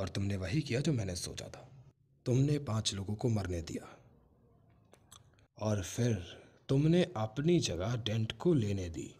और तुमने वही किया जो मैंने सोचा था तुमने पांच लोगों को मरने दिया और फिर तुमने अपनी जगह डेंट को लेने दी